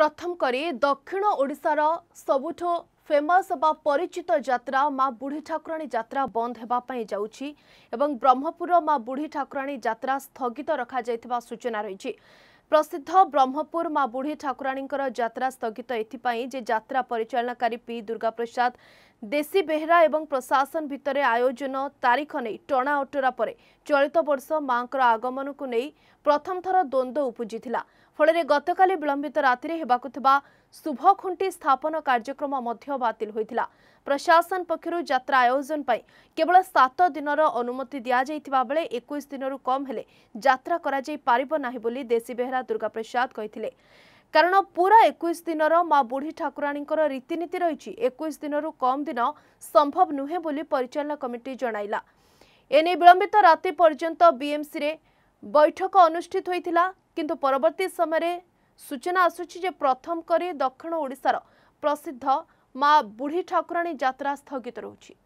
ପ୍ରଥମ କରି ଦକ୍ଷିଣ ଓଡ଼ିଶାର ସବୁଠୁ ଫେମସ୍ ବା ପରିଚିତ ଯାତ୍ରା ମା ବୁଢ଼ୀ ଠାକୁରାଣୀ ଯାତ୍ରା ବନ୍ଦ ହେବା ପାଇଁ ଯାଉଛି ଏବଂ ବ୍ରହ୍ମପୁରର ମା ବୁଢ଼ୀ ଠାକୁରାଣୀ ଯାତ୍ରା ସ୍ଥଗିତ ରଖାଯାଇଥିବା ସୂଚନା ରହିଛି প্রসিদ্ধ ব্রহ্মপুর মা বুড়ী ঠাকুরাণীঙ্কর যাত্রা স্থগিত এথিপাই যে যাত্রা পরিচালনাকারী পি দুর্গাপ্রসাদ দেশী বেহরা এবং প্রশাসন ভিতরে আয়োজন তারিখ নেই টণা অটোরা পরে চলিত বর্ষ মাঙ্কর আগমনকু নেই প্রথম থর দ্বন্দ্ব উপুজিলা ফলে গতকালি বিলম্বিত রাতে হওয়া ଶୁଭଖୁଣ୍ଟି ସ୍ଥାପନ କାର୍ଯ୍ୟକ୍ରମ ମଧ୍ୟ ବାତିଲ ହୋଇଥିଲା ପ୍ରଶାସନ ପକ୍ଷରୁ ଯାତ୍ରା ଆୟୋଜନ ପାଇଁ କେବଳ ସାତ ଦିନର ଅନୁମତି ଦିଆଯାଇଥିବା ବେଳେ ଏକୋଇଶ ଦିନରୁ କମ୍ ହେଲେ ଯାତ୍ରା କରାଯାଇ ପାରିବ ନାହିଁ ବୋଲି ଦେଶୀ ବେହେରା ଦୁର୍ଗାପ୍ରସାଦ କହିଥିଲେ କାରଣ ପୁରା ଏକୋଇଶ ଦିନର ମା ବୁଢ଼ୀ ଠାକୁରାଣୀଙ୍କର ରୀତିନୀତି ରହିଛି ଏକୋଇଶ ଦିନରୁ କମ୍ ଦିନ ସମ୍ଭବ ନୁହେଁ ବୋଲି ପରିଚାଳନା କମିଟି ଜଣାଇଲା ଏନେଇ ବିଳମ୍ବିତ ରାତି ପର୍ଯ୍ୟନ୍ତ ବିଏମ୍ସିରେ ବୈଠକ ଅନୁଷ୍ଠିତ ହୋଇଥିଲା କିନ୍ତୁ ପରବର୍ତ୍ତୀ ସମୟରେ ସୂଚନା ଆସୁଛି ଯେ ପ୍ରଥମ କରି ଦକ୍ଷିଣ ଓଡ଼ିଶାର ପ୍ରସିଦ୍ଧ ମା ବୁଢ଼ୀ ଠାକୁରାଣୀ ଯାତ୍ରା ସ୍ଥଗିତ ରହୁଛି